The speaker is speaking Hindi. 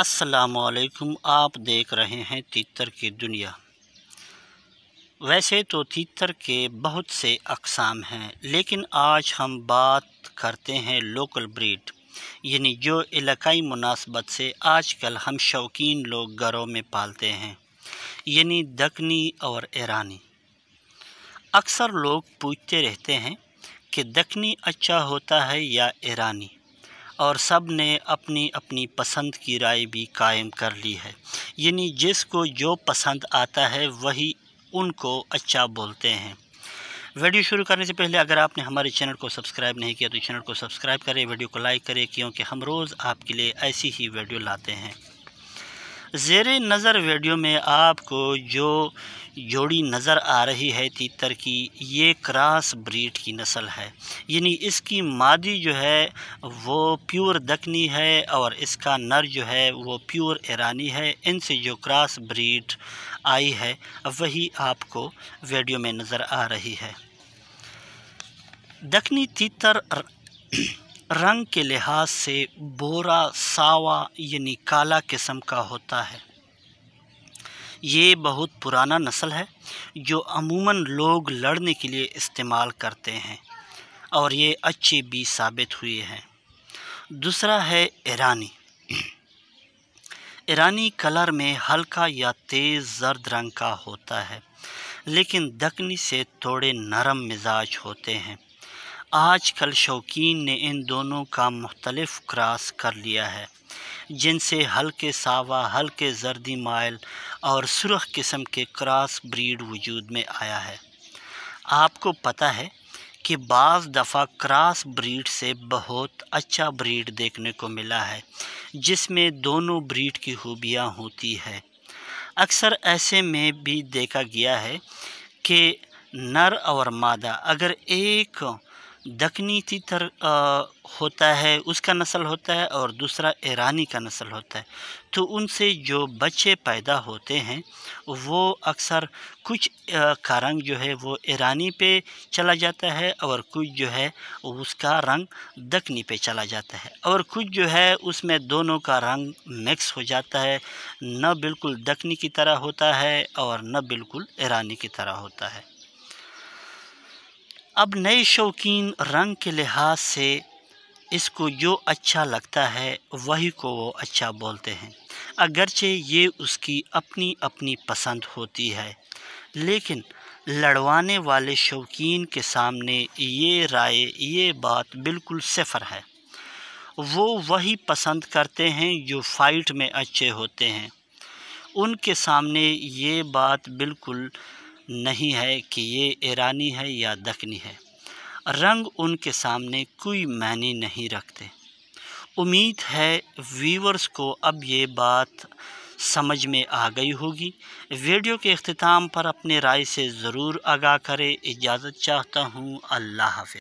असलकुम आप देख रहे हैं तीतर की दुनिया वैसे तो तीतर के बहुत से अकसाम हैं लेकिन आज हम बात करते हैं लोकल ब्रीड यानी जो इलाकाई मुनासबत से आजकल हम शौकीन लोग घरों में पालते हैं यानी दखनी और ईरानी अक्सर लोग पूछते रहते हैं कि दखनी अच्छा होता है या ईरानी और सब ने अपनी अपनी पसंद की राय भी कायम कर ली है यानी जिसको जो पसंद आता है वही उनको अच्छा बोलते हैं वीडियो शुरू करने से पहले अगर आपने हमारे चैनल को सब्सक्राइब नहीं किया तो चैनल को सब्सक्राइब करें वीडियो को लाइक करें क्योंकि हम रोज़ आपके लिए ऐसी ही वीडियो लाते हैं ज़ेर नज़र वीडियो में आपको जो जोड़ी नज़र आ रही है तीतर की ये क्रॉस ब्रीड की नस्ल है यानी इसकी मादी जो है वो प्योर दखनी है और इसका नर जो है वो प्योर ईरानी है इनसे जो क्रॉस ब्रीड आई है वही आपको वीडियो में नज़र आ रही है दखनी तीतर रंग के लिहाज से बोरा सावा यानी काला किस्म का होता है ये बहुत पुराना नस्ल है जो अमूमन लोग लड़ने के लिए इस्तेमाल करते हैं और ये अच्छी भी साबित हुई है दूसरा है ईरानी ईरानी कलर में हल्का या तेज़ जर्द रंग का होता है लेकिन दखनी से थोड़े नरम मिजाज होते हैं आजकल शौकीन ने इन दोनों का मुख्तलफ क्रॉस कर लिया है जिनसे हल्के सावा हल्के जर्दी माइल और सुरख किस्म के क्रॉस ब्रीड वजूद में आया है आपको पता है कि बाज़ दफ़ा क्रॉस ब्रीड से बहुत अच्छा ब्रीड देखने को मिला है जिसमें दोनों ब्रीड की खूबियाँ होती है अक्सर ऐसे में भी देखा गया है कि नर और मादा अगर एक दखनी तीतर होता है उसका नस्ल होता है और दूसरा ईरानी का नस्ल होता है तो उनसे जो बच्चे पैदा होते हैं वो अक्सर कुछ का रंग जो है वो ईरानी पे चला जाता है और कुछ जो है उसका रंग दखनी पे चला जाता है और कुछ जो है उसमें दोनों का रंग मिक्स हो जाता है न बिल्कुल दखनी की तरह होता है और न बिल्कुल ईरानी की तरह होता है अब नए शौकीन रंग के लिहाज से इसको जो अच्छा लगता है वही को वो अच्छा बोलते हैं अगरचे ये उसकी अपनी अपनी पसंद होती है लेकिन लड़वाने वाले शौकीन के सामने ये राय ये बात बिल्कुल सिफर है वो वही पसंद करते हैं जो फ़ाइट में अच्छे होते हैं उनके सामने ये बात बिल्कुल नहीं है कि ये ईरानी है या दखनी है रंग उनके सामने कोई मैने नहीं रखते उम्मीद है व्यूवर्स को अब ये बात समझ में आ गई होगी वीडियो के अख्ताम पर अपने राय से ज़रूर आगाह करें इजाज़त चाहता हूँ अल्लाह हाफ